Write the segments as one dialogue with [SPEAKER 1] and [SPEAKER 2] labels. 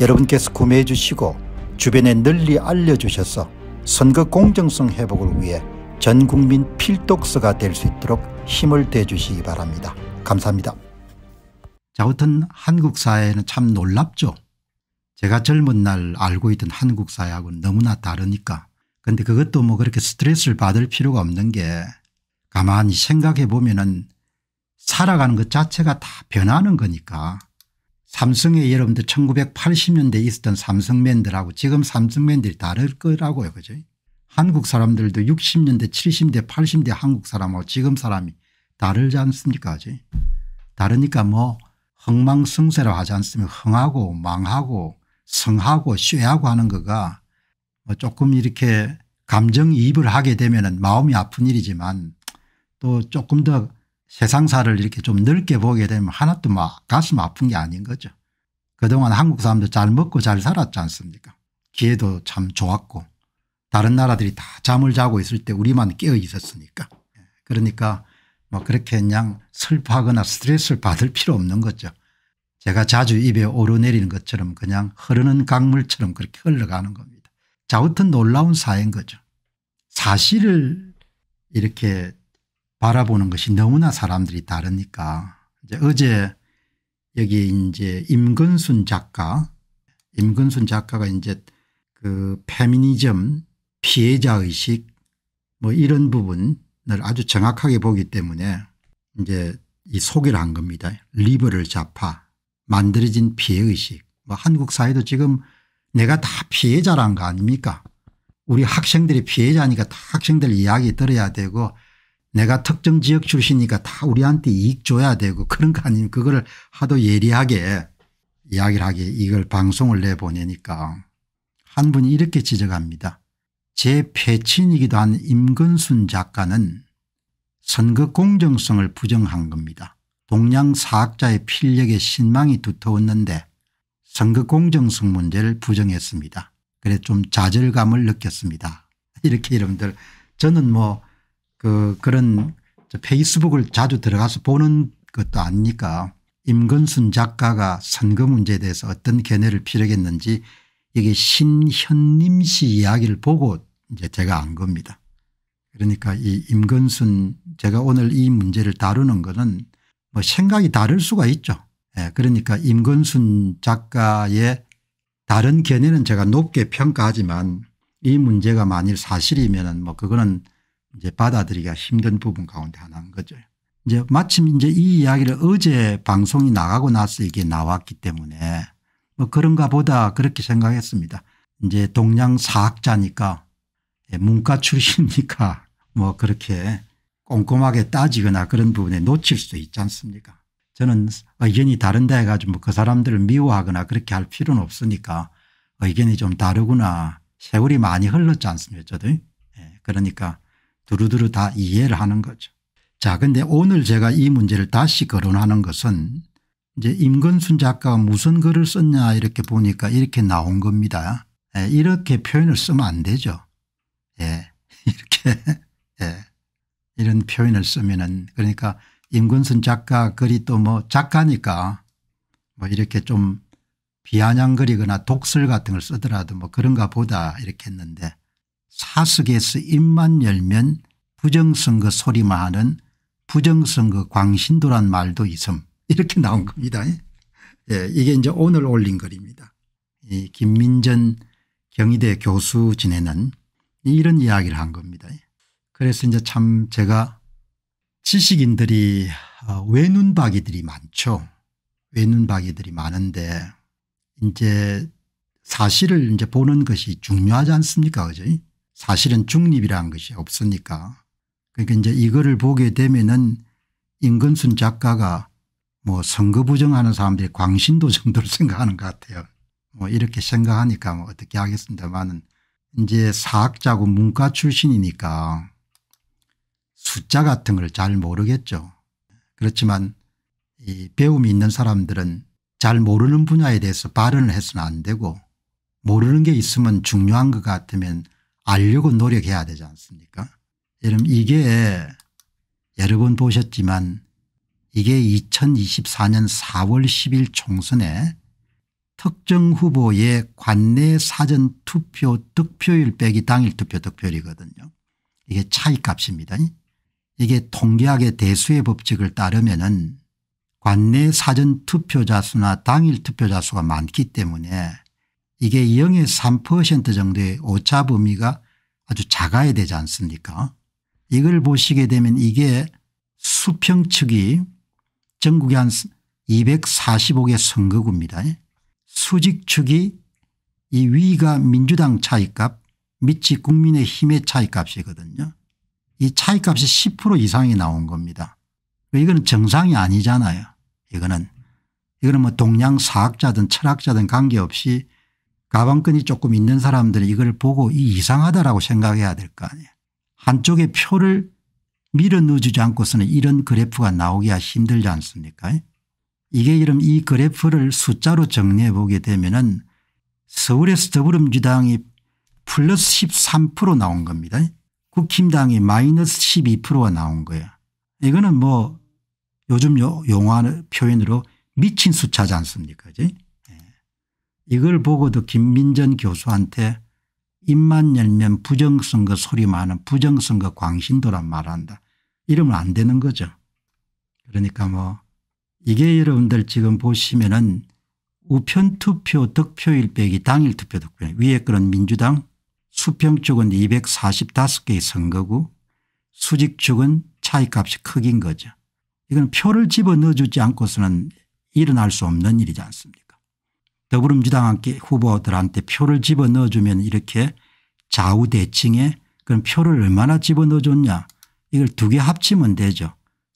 [SPEAKER 1] 여러분께서 구매해 주시고 주변에 널리 알려주셔서 선거 공정성 회복을 위해 전국민 필독서가 될 수 있도록 힘을 대주시기 바랍니다. 감사합니다. 자아무 한국 사회는 참 놀랍죠. 제가 젊은 날 알고 있던 한국 사회하고는 너무나 다르니까 근데 그것도 뭐 그렇게 스트레스를 받을 필요가 없는 게 가만히 생각해 보면은 살아가는 것 자체가 다 변하는 거니까 삼성에 여러분들 1980년대에 있었던 삼성맨들하고 지금 삼성맨들이 다를 거라고요. 그죠? 한국 사람들도 60년대 70년대 80년대 한국 사람하고 지금 사람이 다르지 않습니까? 그죠? 다르니까 뭐 흥망성쇠라고 하지 않습니까? 흥하고 망하고 성하고 쇠하고 하는 거가 뭐 조금 이렇게 감정이입을 하게 되면 마음이 아픈 일이지만 또 조금 더 세상사를 이렇게 좀 넓게 보게 되면 하나도 막 가슴 아픈 게 아닌 거죠. 그동안 한국 사람들 잘 먹고 잘 살았지 않습니까 기회도 참 좋았고 다른 나라들이 다 잠을 자고 있을 때 우리만 깨어 있었으니까 예, 그러니까 뭐 그렇게 그냥 슬퍼하거나 스트레스를 받을 필요 없는 거죠. 제가 자주 입에 오르내리는 것처럼 그냥 흐르는 강물처럼 그렇게 흘러가는 겁니다. 자, 아무튼 놀라운 사인 회 거죠. 사실을 이렇게 바라보는 것이 너무나 사람들이 다르니까 이제 어제 여기 이제 임근순 작가 임근순 작가가 이제 그 페미니즘 피해자의식 뭐 이런 부분을 아주 정확하게 보기 때문에 이제 이 소개를 한 겁니다. 리버럴 좌파 만들어진 피해의식 뭐 한국 사회도 지금 내가 다 피해자란 거 아닙니까 우리 학생들이 피해자니까 다 학생들 이야기 들어야 되고 내가 특정 지역 출신이니까 다 우리한테 이익 줘야 되고 그런 거 아닌 그거를 하도 예리하게 이야기를 하게 이걸 방송을 내보내니까 한 분이 이렇게 지적합니다. 제 패친이기도 한 임근순 작가는 선거 공정성을 부정한 겁니다. 동양 사학자의 필력에 신망이 두터웠는데 선거 공정성 문제를 부정했습니다. 그래 좀 좌절감을 느꼈습니다. 이렇게 여러분들 저는 뭐그 그런 페이스북을 자주 들어가서 보는 것도 아니니까 임근순 작가가 선거 문제에 대해서 어떤 견해를 필요했는지 이게 신현림 씨 이야기를 보고 이제 제가 안 겁니다. 그러니까 이 임근순 제가 오늘 이 문제를 다루는 것은 뭐 생각이 다를 수가 있죠. 예, 그러니까 임근순 작가의 다른 견해는 제가 높게 평가하지만 이 문제가 만일 사실이면뭐 그거는 이제 받아들이기가 힘든 부분 가운데 하나인 거죠. 이제 마침 이제 이 이야기를 어제 방송이 나가고 나서 이게 나왔기 때문에 뭐 그런가 보다 그렇게 생각했습니다. 이제 동양 사학자니까 예, 문과 출신이니까 뭐 그렇게 꼼꼼하게 따지거나 그런 부분에 놓칠 수 있지 않습니까 저는 의견이 다른데 해가지고 뭐그 사람들을 미워하거나 그렇게 할 필요는 없으니까 의견이 좀 다르구나 세월이 많이 흘렀지 않습니까 저도 예, 그러니까 두루두루 다 이해를 하는 거죠. 자 근데 오늘 제가 이 문제를 다시 거론하는 것은 이제 임건순 작가가 무슨 글을 썼냐 이렇게 보니까 이렇게 나온 겁니다. 예, 이렇게 표현을 쓰면 안 되죠. 예, 이렇게 예, 이런 표현을 쓰면은 그러니까 임근순 작가 글이 또 뭐 작가니까 뭐 이렇게 좀 비아냥거리거나 독설 같은 걸 쓰더라도 뭐 그런가 보다 이렇게 했는데 차석에서 입만 열면 부정선거 소리만 하는 부정선거 광신도란 말도 있음 이렇게 나온 겁니다. 예, 이게 이제 오늘 올린 글입니다. 이 김민전 경희대 교수 진에는 이런 이야기를 한 겁니다. 그래서 이제 참 제가 지식인들이 아, 외눈박이들이 많죠. 외눈박이들이 많은데 이제 사실을 이제 보는 것이 중요하지 않습니까 그죠 사실은 중립이라는 것이 없으니까 그러니까 이제 이거를 보게 되면은 임근순 작가가 뭐 선거 부정하는 사람들이 광신도 정도로 생각하는 것 같아요. 뭐 이렇게 생각하니까 뭐 어떻게 하겠습니다만은 이제 사학자고 문과 출신이니까 숫자 같은 걸 잘 모르겠죠. 그렇지만 이 배움이 있는 사람들은 잘 모르는 분야에 대해서 발언을 해서는 안 되고 모르는 게 있으면 중요한 것 같으면 알려고 노력해야 되지 않습니까 여러분 이게 여러 번 보셨지만 이게 2024년 4월 10일 총선에 특정 후보의 관내 사전 투표 득표율 빼기 당일 투표 득표율이거든요. 이게 차이값입니다. 이게 통계학의 대수의 법칙을 따르면 은 관내 사전 투표자 수나 당일 투표자 수가 많기 때문에 이게 0에서 3% 정도의 오차 범위가 아주 작아야 되지 않습니까 이걸 보시게 되면 이게 수평측이 전국에 한 245개 선거구입니다. 수직축이 이 위가 민주당 차이값 밑이 국민의힘의 차이값이거든요. 이 차이값이 10% 이상이 나온 겁니다. 이거는 정상이 아니잖아요. 이거는 이거는 뭐 동양 사학자든 철학자든 관계없이 가방끈이 조금 있는 사람들이 이걸 보고 이 이상하다라고 생각해야 될 거 아니에요. 한쪽에 표를 밀어 넣어주지 않고서는 이런 그래프가 나오기가 힘들지 않습니까 이게 이름 이 그래프를 숫자로 정리해 보게 되면 은 서울에서 더불어민주당이 플러스 13% 나온 겁니다. 국힘당이 마이너스 12%가 나온 거예요. 이거는 뭐 요즘 용어 표현으로 미친 숫자지 않습니까? 그지? 이걸 보고도 김민전 교수한테 입만 열면 부정선거 소리많은 부정선거 광신도란 말한다. 이러면 안 되는 거죠. 그러니까 뭐 이게 여러분들 지금 보시면은 우편 투표 득표일 빼기 당일 투표 득표 위에 그런 민주당 수평 쪽은 245개의 선거구 수직 쪽은 차이값이 크긴 거죠. 이건 표를 집어넣어주지 않고서는 일어날 수 없는 일이지 않습니까 더불어민주당 후보들한테 표를 집어넣어주면 이렇게 좌우대칭에 그럼 표를 얼마나 집어넣어줬냐 이걸 두 개 합치면 되죠.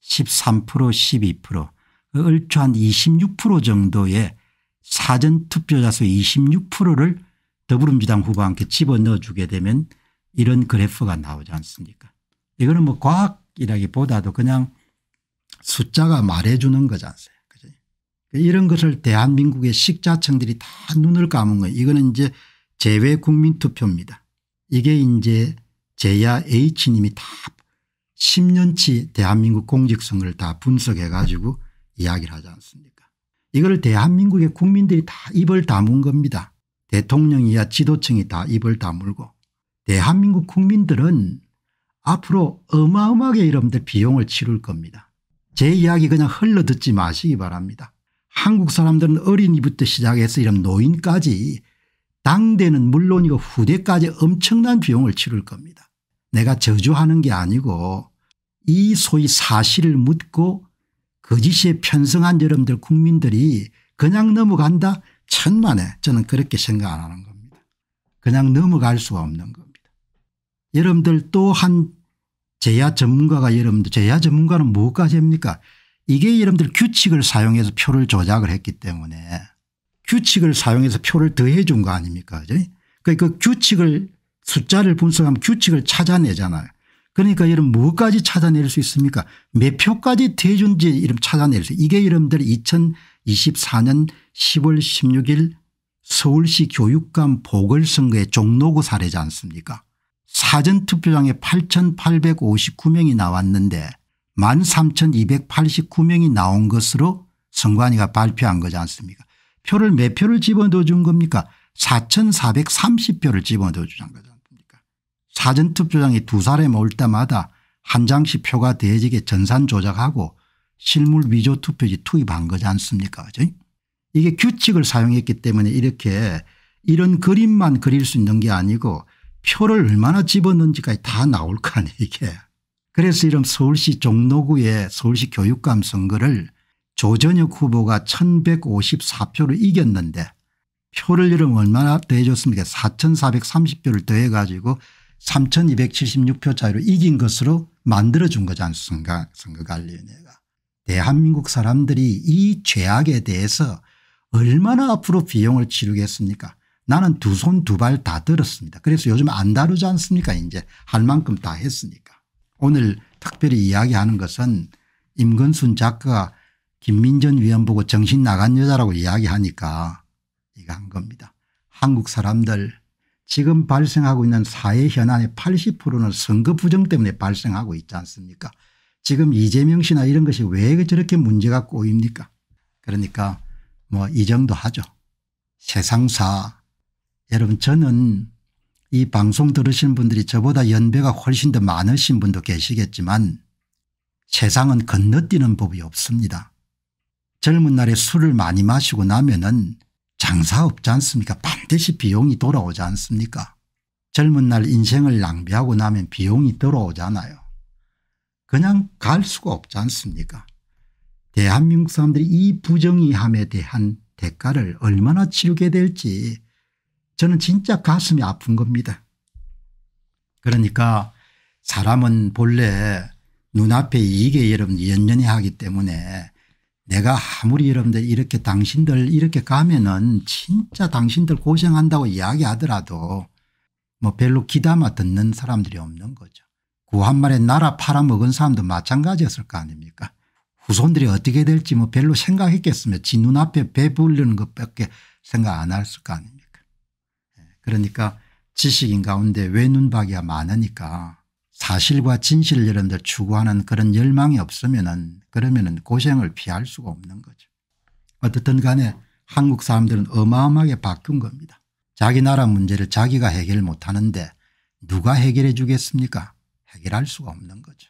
[SPEAKER 1] 13% 12% 그 얼추 한 26% 정도의 사전투표자 수 26%를 더불어민주당 후보한테 집어넣어주게 되면 이런 그래프가 나오지 않습니까 이거는 뭐 과학이라기보다도 그냥 숫자가 말해주는 거지 않습니까 이런 것을 대한민국의 식자청들이다 눈을 감은 거예요. 이거는 이제 재외 국민투표입니다. 이게 이제 제야 H님이 다 10년치 대한민국 공직선거를 다 분석해 가지고 이야기를 하지 않습니까 이걸 대한민국의 국민들이 다 입을 다문 겁니다. 대통령이야 지도층이 다 입을 다물고 대한민국 국민들은 앞으로 어마어마하게 여러분들 비용을 치를 겁니다. 제 이야기 그냥 흘러듣지 마시기 바랍니다. 한국 사람들은 어린이부터 시작해서 이런 노인까지 당대는 물론이고 후대까지 엄청난 비용을 치를 겁니다. 내가 저주하는 게 아니고 이 소위 사실을 묻고 거짓에 그 편성한 여러분들 국민들이 그냥 넘어간다 천만에 저는 그렇게 생각 안 하는 겁니다. 그냥 넘어갈 수가 없는 겁니다. 여러분들 또한 제야 전문가가 여러분들 제야 전문가는 무엇까지 합니까 이게 여러분들 규칙을 사용해서 표를 조작을 했기 때문에 규칙을 사용해서 표를 더해 준 거 아닙니까 그죠? 그니까그 규칙을 숫자를 분석하면 규칙을 찾아내잖아요. 그러니까 여러분 엇까지 찾아낼 수 있습니까 몇 표까지 대 준지 이름 찾아낼 수 이게 여러분들 2024년 10월 16일 서울시 교육감 보궐선거의 종로구 사례지 않습니까 사전투표장에 8859명이 나왔는데 13,289명이 나온 것으로 선관위가 발표한 거지 않습니까 표를 몇 표를 집어넣어 준 겁니까 4,430표를 집어넣어 주지 않습니까 사전투표장에 두 사람이 올 때마다 한 장씩 표가 대지게 전산 조작하고 실물 위조 투표지 투입한 거지 않습니까 그죠? 이게 규칙을 사용했기 때문에 이렇게 이런 그림만 그릴 수 있는 게 아니고 표를 얼마나 집어넣지까지다 나올 거 아니에요 이게. 그래서 이런 서울시 종로구의 서울시 교육감 선거를 조전혁 후보가 1154표로 이겼는데 표를 이름 얼마나 더해줬습니까 4430표를 더해가지고 3276표 차이로 이긴 것으로 만들어준 거지 않습니까 선거관리위원회가. 대한민국 사람들이 이 죄악에 대해서 얼마나 앞으로 비용을 치르겠습니까 나는 두 손 두 발 다 들었습니다. 그래서 요즘 안 다루지 않습니까 이제 할 만큼 다 했으니까. 오늘 특별히 이야기하는 것은 임건순 작가가 김민전 위원 보고 정신 나간 여자라고 이야기하니까 이거 한 겁니다. 한국 사람들 지금 발생하고 있는 사회 현안의 80%는 선거 부정 때문에 발생하고 있지 않습니까 지금 이재명 씨나 이런 것이 왜 저렇게 문제가 꼬입니까 그러니까 뭐 이 정도 하죠. 세상사 여러분 저는 이 방송 들으신 분들이 저보다 연배가 훨씬 더 많으신 분도 계시겠지만 세상은 건너뛰는 법이 없습니다. 젊은 날에 술을 많이 마시고 나면 은 장사 없지 않습니까 반드시 비용이 돌아오지 않습니까 젊은 날 인생을 낭비하고 나면 비용이 들어오잖아요. 그냥 갈 수가 없지 않습니까 대한민국 사람들이 이 부정의함에 대한 대가를 얼마나 치르게 될지 저는 진짜 가슴이 아픈 겁니다. 그러니까 사람은 본래 눈앞에 이익에 여러분 연연해 하기 때문에 내가 아무리 여러분들 이렇게 당신들 이렇게 가면은 진짜 당신들 고생한다고 이야기하더라도 뭐 별로 기담아 듣는 사람들이 없는 거죠. 구한말에 나라 팔아먹은 사람도 마찬가지였을 거 아닙니까 후손들이 어떻게 될지 뭐 별로 생각했겠으며 지 눈앞에 배부르는 것밖에 생각 안 할수거 아닙니까 그러니까 지식인 가운데 외눈박이가 많으니까 사실과 진실을 여러분들 추구하는 그런 열망이 없으면 은 그러면 은 고생을 피할 수가 없는 거죠. 어떻든 간에 한국 사람들은 어마어마하게 바뀐 겁니다. 자기 나라 문제를 자기가 해결 못하는데 누가 해결해 주겠습니까 해결할 수가 없는 거죠.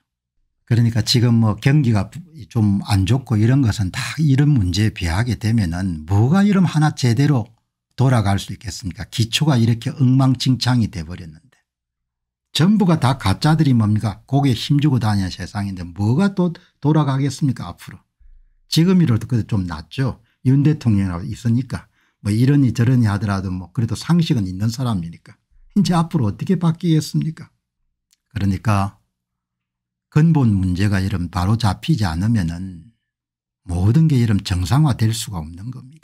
[SPEAKER 1] 그러니까 지금 뭐 경기가 좀 안 좋고 이런 것은 다 이런 문제에 비하게 되면 은 뭐가 이름 하나 제대로 돌아갈 수 있겠습니까 기초가 이렇게 엉망진창이 돼버렸는데 전부가 다 가짜들이 뭡니까 고에 힘주고 다니 세상인데 뭐가 또 돌아가겠습니까 앞으로 지금이라도 그래도 좀 낫죠 윤 대통령이라고 있으니까 뭐 이러니 저러니 하더라도 뭐 그래도 상식은 있는 사람이니까 이제 앞으로 어떻게 바뀌겠습니까 그러니까 근본 문제가 이런 바로 잡히지 않으면 은 모든 게 이런 정상화될 수가 없는 겁니다.